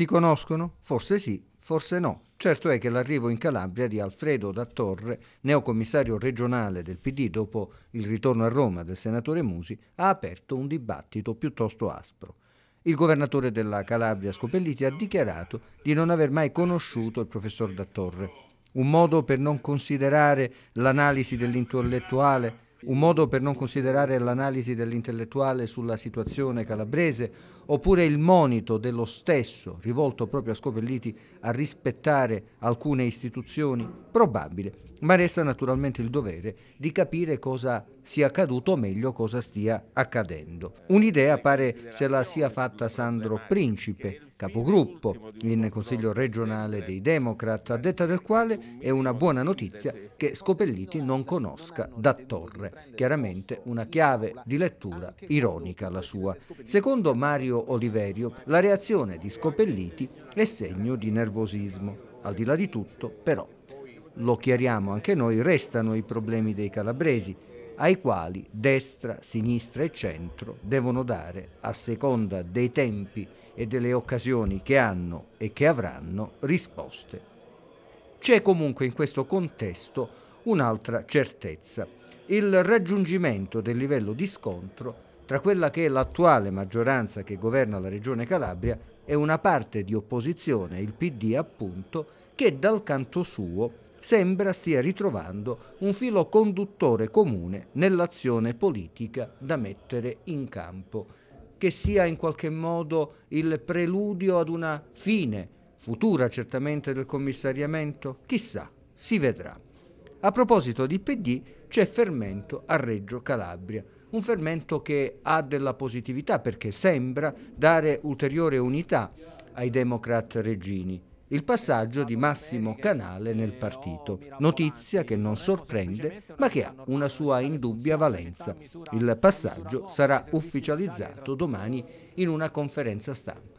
Si conoscono? Forse sì, forse no. Certo è che l'arrivo in Calabria di Alfredo da Torre, neocommissario regionale del PD dopo il ritorno a Roma del senatore Musi, ha aperto un dibattito piuttosto aspro. Il governatore della Calabria Scopelliti ha dichiarato di non aver mai conosciuto il professor da Torre. Un modo per non considerare l'analisi dell'intellettuale un modo per non considerare l'analisi dell'intellettuale sulla situazione calabrese, oppure il monito dello stesso, rivolto proprio a Scopelliti a rispettare alcune istituzioni, probabile, ma resta naturalmente il dovere di capire cosa sia accaduto o meglio cosa stia accadendo. Un'idea pare se la sia fatta Sandro Principe, capogruppo in Consiglio regionale dei Democrat, a detta del quale è una buona notizia che Scopelliti non conosca da Torre chiaramente una chiave di lettura ironica la sua. Secondo Mario Oliverio, la reazione di Scopelliti è segno di nervosismo. Al di là di tutto, però, lo chiariamo anche noi, restano i problemi dei calabresi, ai quali destra, sinistra e centro devono dare, a seconda dei tempi e delle occasioni che hanno e che avranno, risposte. C'è comunque in questo contesto un'altra certezza, il raggiungimento del livello di scontro tra quella che è l'attuale maggioranza che governa la regione Calabria e una parte di opposizione, il PD appunto, che dal canto suo sembra stia ritrovando un filo conduttore comune nell'azione politica da mettere in campo, che sia in qualche modo il preludio ad una fine futura certamente del commissariamento, chissà, si vedrà. A proposito di PD, c'è fermento a Reggio Calabria, un fermento che ha della positività perché sembra dare ulteriore unità ai democrat regini. Il passaggio di Massimo Canale nel partito, notizia che non sorprende ma che ha una sua indubbia valenza. Il passaggio sarà ufficializzato domani in una conferenza stampa.